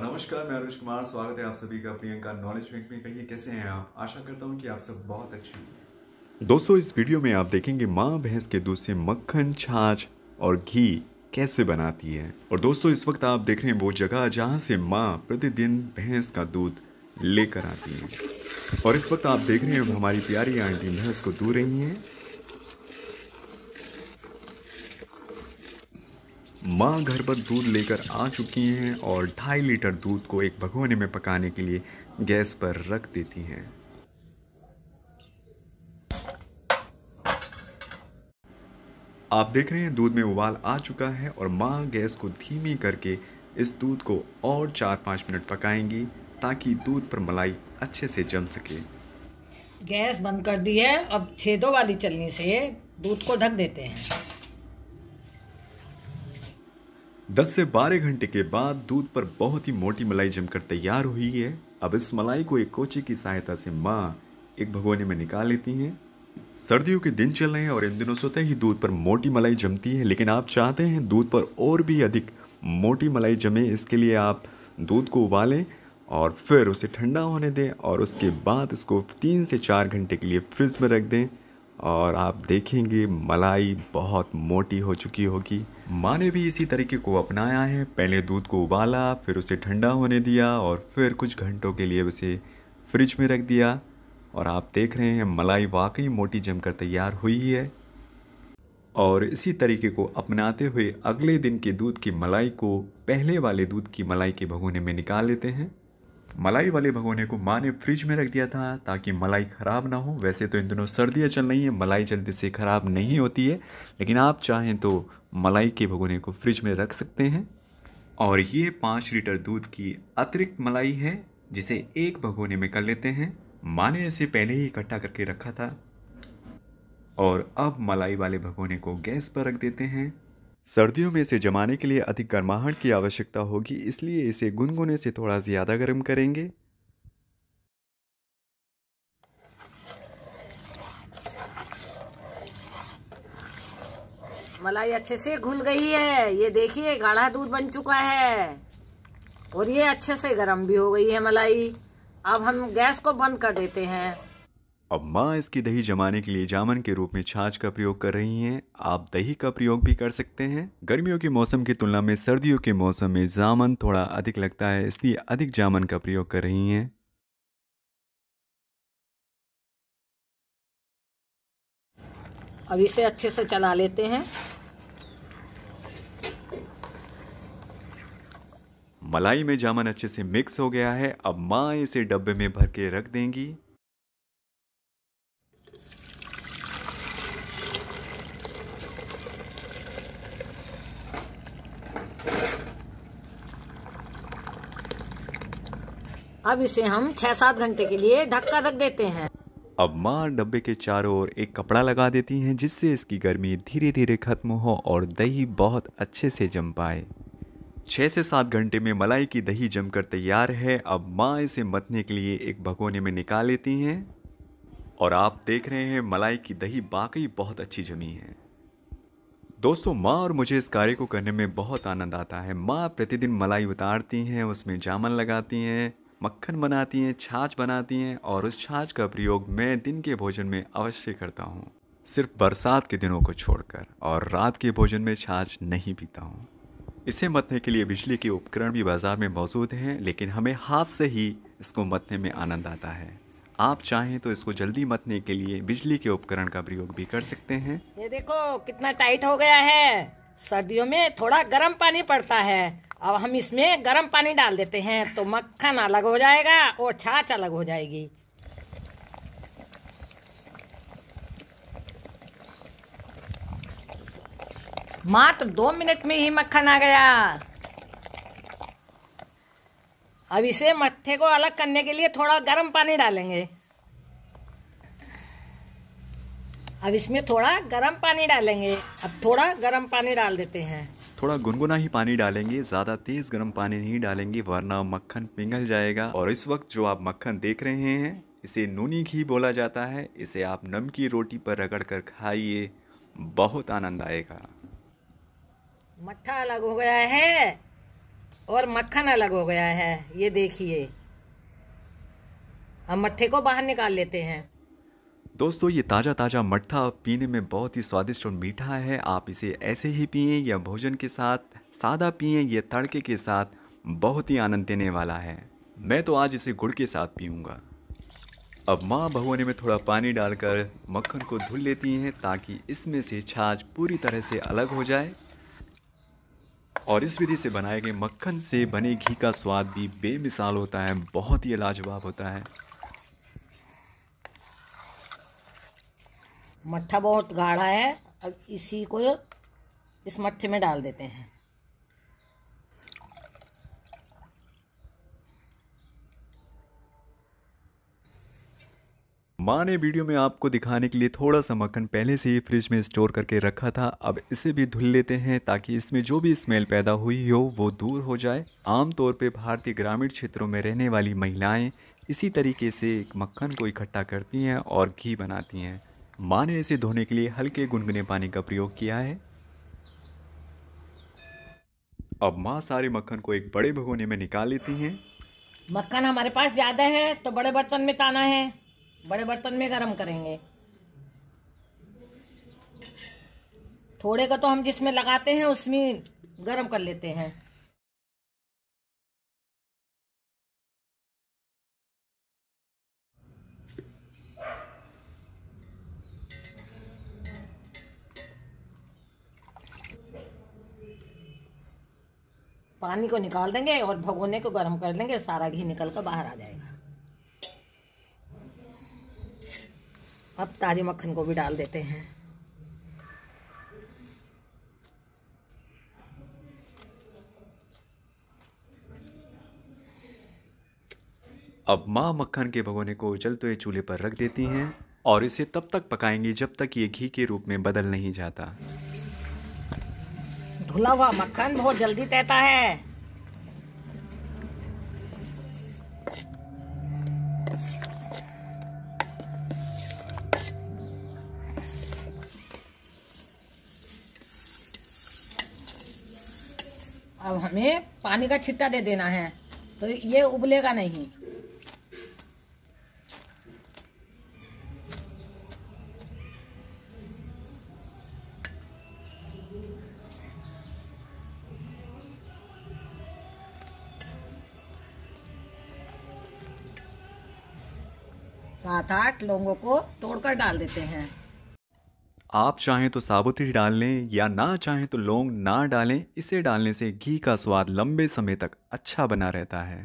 नमस्कार मैं अनुज कुमार स्वागत है आप सभी का प्रियंका नॉलेज बैंक में कहिए कैसे हैं आप आशा करता हूँ कि आप सब बहुत अच्छे हैं दोस्तों इस वीडियो में आप देखेंगे माँ भैंस के दूध से मक्खन छाछ और घी कैसे बनाती है और दोस्तों इस वक्त आप देख रहे हैं वो जगह जहाँ से माँ प्रतिदिन भैंस का दूध लेकर आती है और इस वक्त आप देख रहे हैं हमारी प्यारी आंटी भैंस को दूध रही हैं माँ घर पर दूध लेकर आ चुकी हैं और ढाई लीटर दूध को एक भगोने में पकाने के लिए गैस पर रख देती हैं आप देख रहे हैं दूध में उबाल आ चुका है और माँ गैस को धीमी करके इस दूध को और चार पाँच मिनट पकाएंगी ताकि दूध पर मलाई अच्छे से जम सके गैस बंद कर दी है अब छेदों वाली चलनी से दूध को ढक देते हैं दस से बारह घंटे के बाद दूध पर बहुत ही मोटी मलाई जमकर तैयार हुई है अब इस मलाई को एक कोचे की सहायता से माँ एक भगोने में निकाल लेती हैं सर्दियों के दिन चल रहे हैं और इन दिनों सोते ही दूध पर मोटी मलाई जमती है लेकिन आप चाहते हैं दूध पर और भी अधिक मोटी मलाई जमे इसके लिए आप दूध को उबालें और फिर उसे ठंडा होने दें और उसके बाद इसको तीन से चार घंटे के लिए फ्रिज में रख दें और आप देखेंगे मलाई बहुत मोटी हो चुकी होगी माँ ने भी इसी तरीके को अपनाया है पहले दूध को उबाला फिर उसे ठंडा होने दिया और फिर कुछ घंटों के लिए उसे फ्रिज में रख दिया और आप देख रहे हैं मलाई वाकई मोटी जमकर तैयार हुई है और इसी तरीके को अपनाते हुए अगले दिन के दूध की मलाई को पहले वाले दूध की मलाई के भगोने में निकाल लेते हैं मलाई वाले भगोने को माँ ने फ्रिज में रख दिया था ताकि मलाई ख़राब ना हो वैसे तो इन दिनों सर्दियाँ चल रही हैं मलाई जल्दी से ख़राब नहीं होती है लेकिन आप चाहें तो मलाई के भगोने को फ्रिज में रख सकते हैं और ये पाँच लीटर दूध की अतिरिक्त मलाई है जिसे एक भगोने में कर लेते हैं माँ ने इसे पहले ही इकट्ठा करके रखा था और अब मलाई वाले भगोने को गैस पर रख देते हैं सर्दियों में इसे जमाने के लिए अधिक गर्माहट की आवश्यकता होगी इसलिए इसे गुनगुने से थोड़ा ज़्यादा गर्म करेंगे मलाई अच्छे से घुल गई है ये देखिए गाढ़ा दूध बन चुका है और ये अच्छे से गर्म भी हो गई है मलाई अब हम गैस को बंद कर देते हैं अब माँ इसकी दही जमाने के लिए जामन के रूप में छाछ का प्रयोग कर रही हैं आप दही का प्रयोग भी कर सकते हैं गर्मियों के मौसम की तुलना में सर्दियों के मौसम में जामन थोड़ा अधिक लगता है इसलिए अधिक जामन का प्रयोग कर रही हैं अब इसे अच्छे से चला लेते हैं मलाई में जामन अच्छे से मिक्स हो गया है अब माँ इसे डब्बे में भर के रख देंगी अब इसे हम छह सात घंटे के लिए ढक्का रख देते हैं अब माँ डब्बे के चारों ओर एक कपड़ा लगा देती हैं जिससे इसकी गर्मी धीरे धीरे खत्म हो और दही बहुत अच्छे से जम पाए छः से सात घंटे में मलाई की दही जमकर तैयार है अब माँ इसे मतने के लिए एक भगोने में निकाल लेती हैं और आप देख रहे हैं मलाई की दही वाकई बहुत अच्छी जमी है दोस्तों माँ और मुझे इस कार्य को करने में बहुत आनंद आता है माँ प्रतिदिन मलाई उतारती हैं उसमें जामन लगाती हैं मक्खन बनाती हैं छाछ बनाती हैं और उस छाछ का प्रयोग मैं दिन के भोजन में अवश्य करता हूँ सिर्फ बरसात के दिनों को छोड़कर और रात के भोजन में छाछ नहीं पीता हूँ इसे मतने के लिए बिजली के उपकरण भी बाज़ार में मौजूद हैं लेकिन हमें हाथ से ही इसको मतने में आनंद आता है आप चाहें तो इसको जल्दी मतने के लिए बिजली के उपकरण का प्रयोग भी कर सकते हैं ये देखो कितना टाइट हो गया है सर्दियों में थोड़ा गर्म पानी पड़ता है अब हम इसमें गर्म पानी डाल देते हैं तो मक्खन अलग हो जाएगा और छाछ अलग हो जाएगी मात्र तो दो मिनट में ही मक्खन आ गया अब इसे मट्ठे को अलग करने के लिए थोड़ा गर्म पानी डालेंगे अब इसमें थोड़ा गर्म पानी डालेंगे अब थोड़ा गर्म पानी डाल देते हैं थोड़ा गुनगुना ही पानी डालेंगे ज़्यादा तेज़ गर्म पानी नहीं डालेंगे वरना मक्खन पिघल जाएगा और इस वक्त जो आप मक्खन देख रहे हैं इसे नूनी घी बोला जाता है इसे आप नम की रोटी पर रगड़ कर खाइए बहुत आनंद आएगा मट्ठा अलग हो गया है और मक्खन अलग हो गया है ये देखिए हम मट्ठे को बाहर निकाल लेते हैं दोस्तों ये ताज़ा ताज़ा मट्ठा पीने में बहुत ही स्वादिष्ट और मीठा है आप इसे ऐसे ही पिए या भोजन के साथ सादा पिए ये तड़के के साथ बहुत ही आनंद देने वाला है मैं तो आज इसे गुड़ के साथ पीऊँगा अब माँ भगोने में थोड़ा पानी डालकर मक्खन को धुल लेती हैं ताकि इसमें से छाछ पूरी तरह से अलग हो जाए और इस विधि से बनाए गए मक्खन से बने घी का स्वाद भी बेमिसाल होता है बहुत ही लाजवाब होता है मट्ठा बहुत गाढ़ा है अब इसी को इस मट्ठे में डाल देते हैं माँ ने वीडियो में आपको दिखाने के लिए थोड़ा सा मक्खन पहले से ही फ्रिज में स्टोर करके रखा था अब इसे भी धुल लेते हैं ताकि इसमें जो भी स्मेल पैदा हुई हो वो दूर हो जाए आमतौर पे भारतीय ग्रामीण क्षेत्रों में रहने वाली महिलाएं इसी तरीके से मक्खन को इकट्ठा करती हैं और घी बनाती हैं माँ ने इसे धोने के लिए हल्के गुनगुने पानी का प्रयोग किया है अब माँ सारे मक्खन को एक बड़े भगोने में निकाल लेती हैं मक्खन हमारे पास ज़्यादा है तो बड़े बर्तन में ताना है बड़े बर्तन में गर्म करेंगे थोड़े का तो हम जिसमें लगाते हैं उसमें गर्म कर लेते हैं पानी को निकाल देंगे और भगोने को गर्म कर लेंगे सारा घी निकल कर बाहर आ जाएगा अब ताजे मक्खन को भी डाल देते हैं अब माँ मक्खन के भगोने को उछलते तो हुए चूल्हे पर रख देती हैं और इसे तब तक पकाएंगे जब तक ये घी के रूप में बदल नहीं जाता धुला हुआ मक्खन बहुत जल्दी तहता है अब हमें पानी का छिट्टा दे देना है तो ये उबलेगा नहीं सात आठ लौंगों को तोड़कर डाल देते हैं आप चाहें तो साबुत ही डाल लें या ना चाहें तो लौंग ना डालें इसे डालने से घी का स्वाद लंबे समय तक अच्छा बना रहता है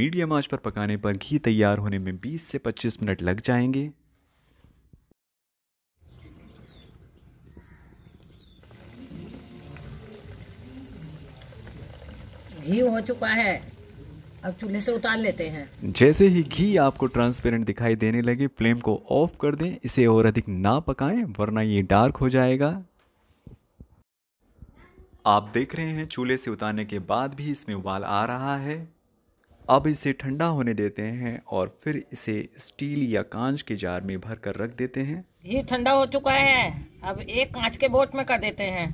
मीडियम आंच पर पकाने पर घी तैयार होने में 20 से 25 मिनट लग जाएंगे घी हो चुका है अब चूल्हे से उतार लेते हैं जैसे ही घी आपको ट्रांसपेरेंट दिखाई देने लगे फ्लेम को ऑफ कर दें इसे और अधिक ना पकाएं वरना ये डार्क हो जाएगा आप देख रहे हैं चूल्हे से उतारने के बाद भी इसमें उबाल आ रहा है अब इसे ठंडा होने देते हैं और फिर इसे स्टील या कांच के जार में भर कर रख देते हैं ये ठंडा हो चुका है अब एक कांच के बोट में कर देते हैं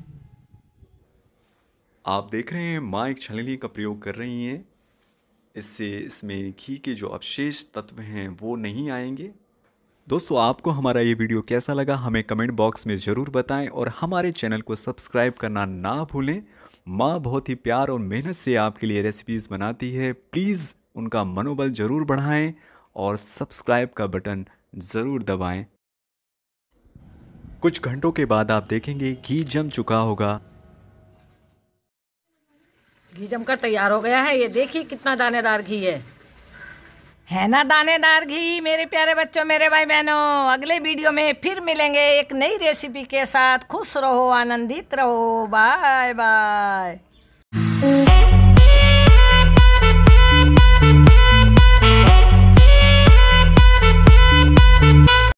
आप देख रहे हैं माँ एक छलनी का प्रयोग कर रही हैं इससे इसमें घी के जो अवशेष तत्व हैं वो नहीं आएंगे दोस्तों आपको हमारा ये वीडियो कैसा लगा हमें कमेंट बॉक्स में ज़रूर बताएं और हमारे चैनल को सब्सक्राइब करना ना भूलें माँ बहुत ही प्यार और मेहनत से आपके लिए रेसिपीज़ बनाती है प्लीज़ उनका मनोबल ज़रूर बढ़ाएं और सब्सक्राइब का बटन ज़रूर दबाएं। कुछ घंटों के बाद आप देखेंगे घी जम चुका होगा घी जमकर तैयार हो गया है ये देखिए कितना दानेदार घी है है ना दानेदार घी मेरे प्यारे बच्चों मेरे भाई बहनों अगले वीडियो में फिर मिलेंगे एक नई रेसिपी के साथ खुश रहो आनंदित रहो बाय बाय